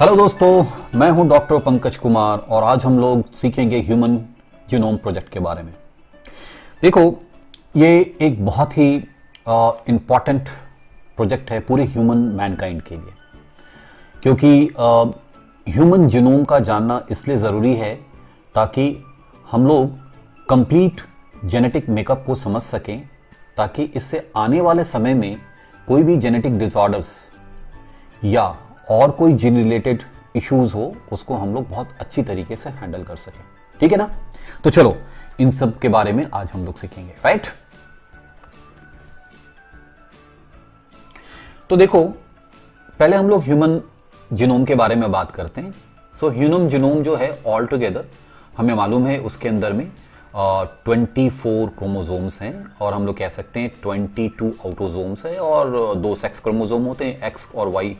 Hello दोस्तों मैं हूं डॉक्टर पंकज कुमार और आज हम लोग सीखेंगे ह्यूमन जीनोम प्रोजेक्ट के बारे में देखो ये एक बहुत ही इम्पॉर्टेंट प्रोजेक्ट है पूरे ह्यूमन मैनकाइंड के लिए क्योंकि ह्यूमन जीनोम का जानना इसलिए ज़रूरी है ताकि हम लोग कंप्लीट जेनेटिक मेकअप को समझ सकें ताकि इससे आने वाले समय में कोई भी जेनेटिक डिसऑर्डर्स या और कोई जिन रिलेटेड इश्यूज हो उसको हम लोग बहुत अच्छी तरीके से हैंडल कर सकें ठीक है ना तो चलो इन सब के बारे में आज हम लोग सीखेंगे राइट तो देखो पहले हम लोग ह्यूमन जिनोम के बारे में बात करते हैं सो ह्यूनम जिनोम जो है ऑल टुगेदर हमें मालूम है उसके अंदर में ट्वेंटी फोर क्रोमोजोम्स हैं और हम लोग कह सकते हैं ट्वेंटी टू आउटोजोम्स है और दो सेक्स क्रोमोजोम होते हैं एक्स और वाई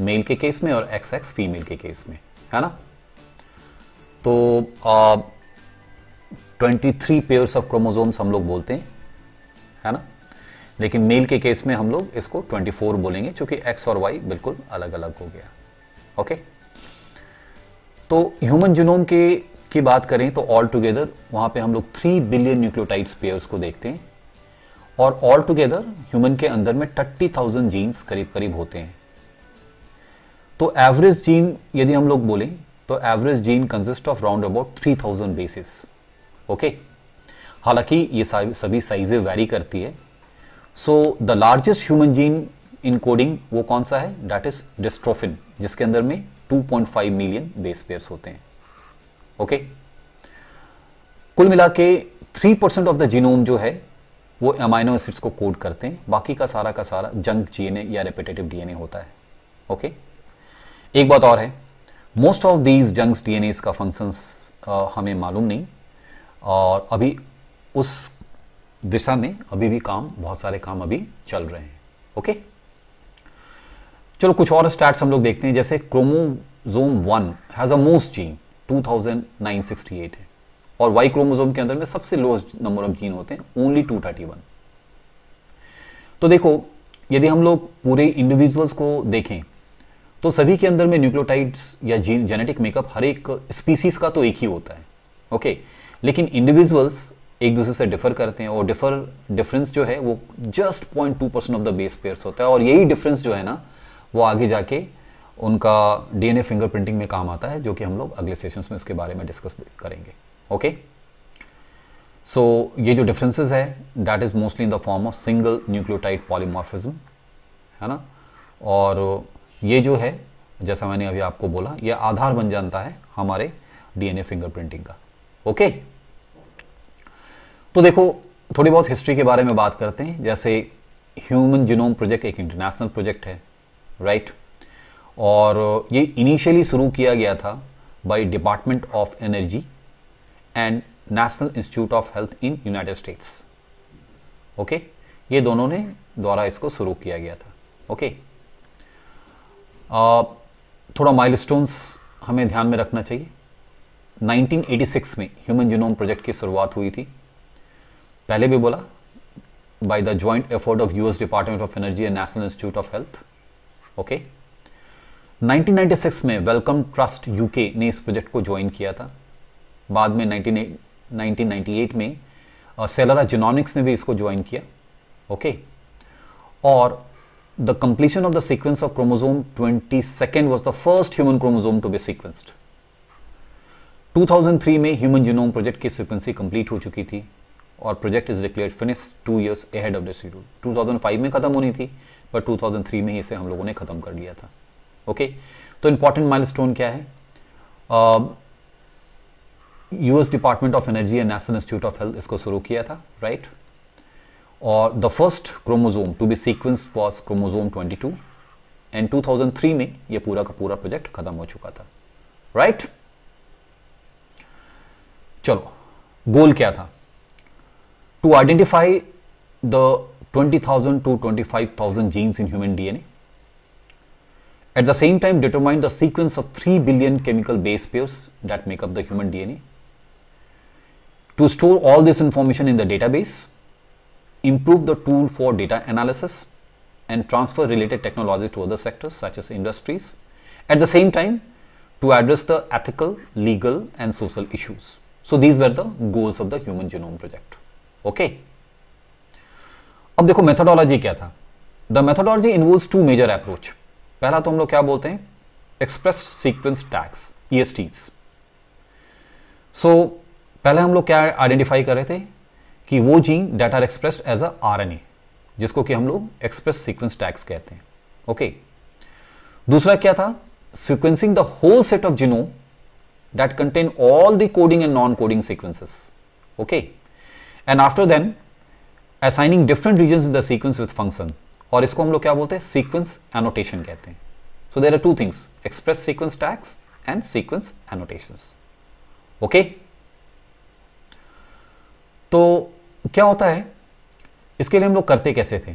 मेल के केस में और एक्स एक्स फीमेल के केस में है ना तो twenty three pairs of chromosomes हम लोग बोलते हैं है ना लेकिन मेल के केस में हम लोग इसको 24 बोलेंगे क्योंकि एक्स और वाई बिल्कुल अलग अलग हो गया ओके तो ह्यूमन जीनोम के की बात करें तो ऑल टुगेदर वहां पे हम लोग थ्री बिलियन न्यूक्लियोटाइड्स पेयर्स को देखते हैं और ऑल टुगेदर ह्यूमन के अंदर में थर्टी थाउजेंड जीन्स करीब करीब होते हैं तो एवरेज जीन यदि हम लोग बोलें तो average gene consist of round about three thousand basis okay हालांकि ये सभी साइजें वेरी करती है so the largest human gene in coding वो कौन सा है डैट इज डिस्ट्रोफिन जिसके अंदर में 2.5 मिलियन बेस पेयर्स होते हैं ओके okay? कुल मिला के three percent of the genome जो है वो अमाइनो एसिड्स को कोड करते हैं बाकी का सारा का सारा जंक जीएनए या रेपिटेटिव डीएनए होता है ओके okay? एक बात और है मोस्ट ऑफ दीज जंग्स डी का फंक्शंस हमें मालूम नहीं और अभी उस दिशा में अभी भी काम बहुत सारे काम अभी चल रहे हैं ओके चलो कुछ और स्टार्ट हम लोग देखते हैं जैसे chromosome one has a most gene 2968 है और वाई क्रोमोजोम के अंदर में सबसे लोएस्ट नंबर ऑफ जीन होते हैं ओनली 231 तो देखो यदि हम लोग पूरे इंडिविजुअल्स को देखें तो सभी के अंदर में न्यूक्लियोटाइड्स या जीन जेनेटिक मेकअप हर एक स्पीसीज का तो एक ही होता है ओके लेकिन इंडिविजुअल्स एक दूसरे से डिफर करते हैं और डिफर डिफरेंस जो है वो just point two percent of the base pairs होता है और यही डिफरेंस जो है ना वो आगे जाके उनका डीएनए फिंगरप्रिंटिंग में काम आता है जो कि हम लोग अगले सेशंस में उसके बारे में डिस्कस करेंगे ओके सो so, ये जो डिफरेंसेस है that is mostly in the form of single nucleotide polymorphism है ना और ये जो है जैसा मैंने अभी आपको बोला ये आधार बन जाता है हमारे डीएनए फिंगरप्रिंटिंग का ओके तो देखो थोड़ी बहुत हिस्ट्री के बारे में बात करते हैं जैसे ह्यूमन जिनोम प्रोजेक्ट एक इंटरनेशनल प्रोजेक्ट है राइट और ये इनिशियली शुरू किया गया था by department of energy and national institute of health in United States okay ये दोनों ने द्वारा इसको शुरू किया गया था ओके okay? थोड़ा माइलस्टोन्स हमें ध्यान में रखना चाहिए 1986 में ह्यूमन जीनोम प्रोजेक्ट की शुरुआत हुई थी पहले भी बोला by the joint effort of US department of energy and national institute of health okay 1996 में वेलकम ट्रस्ट यूके ने इस प्रोजेक्ट को ज्वाइन किया था बाद में 19, 1998 में सेलरा जिनोमिक्स ने भी इसको ज्वाइन किया ओके okay? और the completion of the sequence of chromosome 22nd was the first human chromosome to be sequenced 2003 में ह्यूमन जीनोम प्रोजेक्ट की सीक्वेंसिंग कंप्लीट हो चुकी थी और project is declare finish two years ahead of the schedule 2005 में ख़त्म होनी थी पर 2003 में ही इसे हम लोगों ने ख़त्म कर लिया था ओके okay? तो इम्पॉर्टेंट माइलस्टोन क्या है US department of energy and national institute of health इसको शुरू किया था राइट right? और the first chromosome to be sequence was chromosome 22 and 2003 में ये पूरा का पूरा प्रोजेक्ट खत्म हो चुका था राइट right? चलो गोल क्या था to identify the 20,000 to 25,000 genes in human DNA. At the same time, determine the sequence of 3 billion chemical base pairs that make up the human DNA. To store all this information in the database, improve the tool for data analysis and transfer related technology to other sectors such as industries. At the same time, to address the ethical, legal and social issues. So these were the goals of the Human Genome Project. Okay. अब देखो methodology क्या था the methodology involve two major approach पहला तो हम लोग क्या बोलते हैं express sequence tags E S Ts so पहले हम लोग क्या आइडेंटिफाई कर रहे थे कि वो gene that are expressed as a a जिसको कि हम लोग एक्सप्रेस सीक्वेंस टैक्स कहते हैं ओके दूसरा क्या था sequencing the whole set of genome that contain all the coding and non coding sequences okay and after then assigning different region in the sequence with function और इसको हम लोग क्या बोलते हैं सीक्वेंस एनोटेशन कहते हैं so there are two things express sequence tags and sequence annotation okay तो क्या होता है इसके लिए हम लोग करते कैसे थे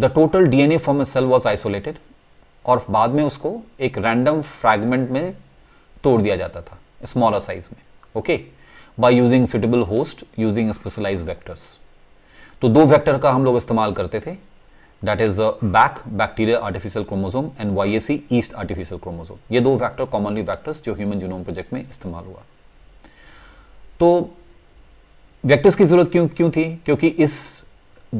the total DNA form a cell was isolated और बाद में उसको एक रैंडम फ्रैगमेंट में तोड़ दिया जाता था स्मॉलर साइज में okay by using suitable host using specialize vectors तो दो वेक्टर का हम लोग इस्तेमाल करते थे that is back bacteria artificial chromosome and yeast artificial chromosome ये दो वैक्टर कॉमनली वैक्टर्स जो ह्यूमन जीनोम प्रोजेक्ट में इस्तेमाल हुआ तो वेक्टर्स की ज़रूरत क्यों क्यों थी क्योंकि इस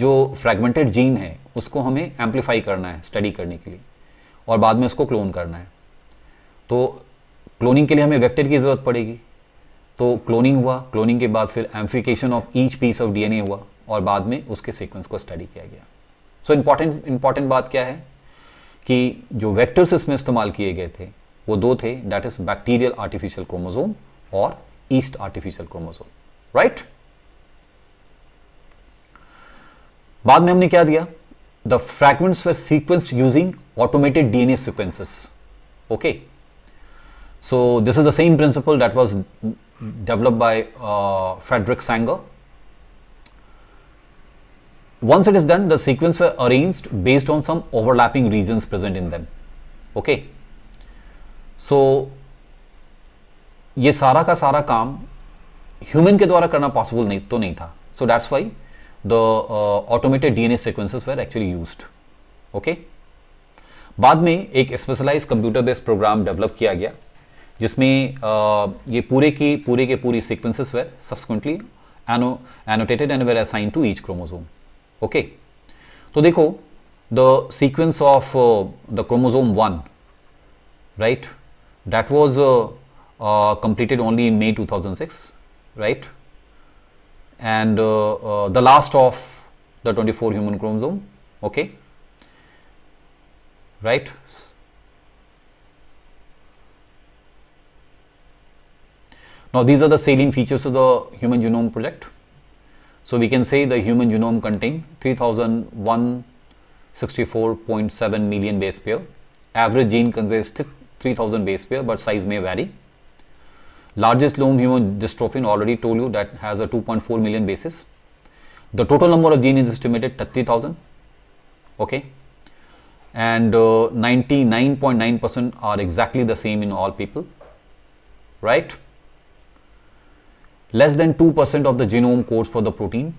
जो फ्रैगमेंटेड जीन है उसको हमें एम्पलीफाई करना है स्टडी करने के लिए और बाद में उसको क्लोन करना है तो क्लोनिंग के लिए हमें वेक्टर की ज़रूरत पड़ेगी तो क्लोनिंग हुआ क्लोनिंग के बाद फिर amplification of each piece of DNA हुआ और बाद में उसके सीक्वेंस को स्टडी किया गया सो इम्पॉर्टेंट इम्पॉर्टेंट बात क्या है कि जो वेक्टर्स इसमें इस्तेमाल किए गए थे वो दो थे that is bacterial artificial chromosome और ईस्ट आर्टिफिशियल क्रोमोजोम राइट बाद में हमने क्या दिया the fragments were sequenced using automated DNA sequences okay so this is the same principle that was developed by Frederick Sanger once it is done the sequence were arranged based on some overlapping regions present in them okay so ये सारा का सारा काम human के द्वारा करना possible नहीं तो नहीं था so that's why the uh, automated DNA sequences were actually used. Okay? बाद में एक specialize computer based program develop किया गया जिसमें uh, ये पूरे की पूरे के पूरी sequences were subsequently anno annotated and were assign to each chromosome okay तो देखो the sequence of the chromosome one right that was completed only in May in May 2006, right? and uh, uh, the last of the 24 human chromosome okay right Now, these are the salient features of the Human Genome Project. So, we can say the human genome contains 3164.7 million base pair. Average gene consists 3000 base pair, but size may vary. Largest human dystrophin already told you that has a 2.4 million bases. The total number of genes is estimated 30,000. Okay. And 99.9% uh, .9 are exactly the same in all people. Right. Less than 2% of the genome codes for the protein.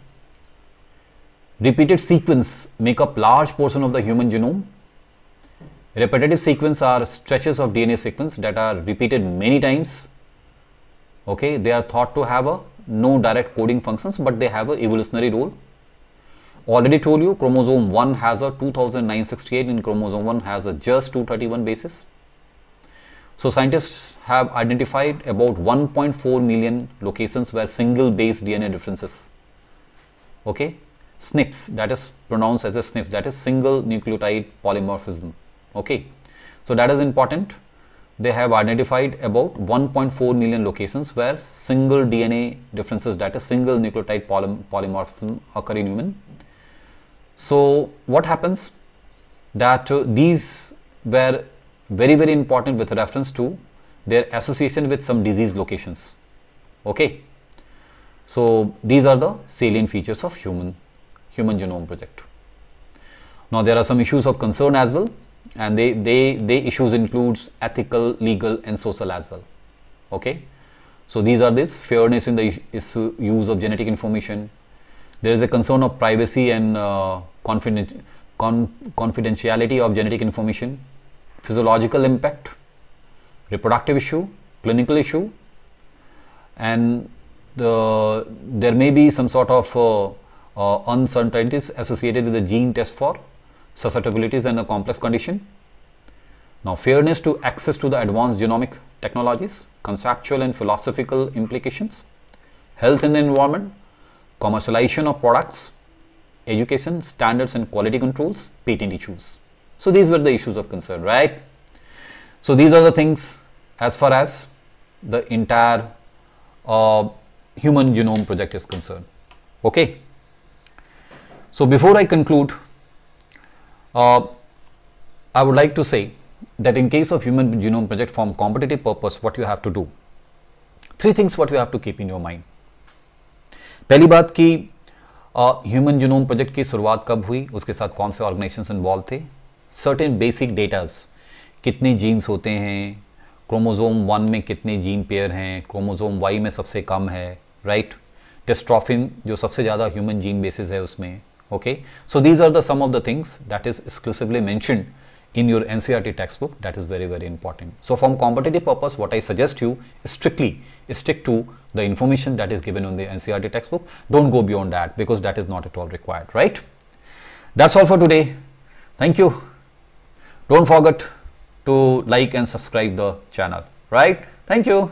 Repeated sequence make up large portion of the human genome Repetitive sequences are stretches of DNA sequence that are repeated many times okay they are thought to have a no direct coding functions but they have a evolutionary role already told you chromosome 1 has a 2968 and chromosome 1 has a just 231 basis so scientists have identified about 1.4 million locations where single base dna differences okay SNPs that is pronounced as a SNP that is single nucleotide polymorphism okay so that is important they have identified about 1.4 million locations where single DNA differences, that is single nucleotide polymorphism occur in human. So what happens that uh, these were very, very important with reference to their association with some disease locations. Okay. So these are the salient features of human, human genome project. Now there are some issues of concern as well and they they they issues includes ethical legal and social as well okay so these are this fairness in the issue, use of genetic information there is a concern of privacy and uh, confident, con confidentiality of genetic information physiological impact reproductive issue clinical issue and the, there may be some sort of uh, uh, uncertainties associated with the gene test for susceptibilities and the complex condition. Now, fairness to access to the advanced genomic technologies, conceptual and philosophical implications, health and environment, commercialization of products, education, standards and quality controls, patent issues. So, these were the issues of concern, right? So, these are the things as far as the entire uh, human genome project is concerned. Okay. So, before I conclude, Uh, I would like to say that in case of Human Genome Project from competitive purpose, what you have to do? Three things what you have to keep in your mind. पहली बात कि human genome project की शुरुआत कब हुई उसके साथ कौन से ऑर्गेनाइजेशन इन्वॉल्व थे सर्टेन बेसिक डेटास कितने जीन्स होते हैं क्रोमोजोम वन में कितने जीन पेयर हैं क्रोमोजोम वाई में सबसे कम है राइट right? टेस्ट्रॉफिन जो सबसे ज़्यादा ह्यूमन जीन बेसिस है उसमें okay so these are the some of the things that is exclusively mentioned in your ncrt textbook that is very very important so from competitive purpose what i suggest you strictly stick to the information that is given on the ncrt textbook don't go beyond that because that is not at all required right that's all for today thank you don't forget to like and subscribe the channel right thank you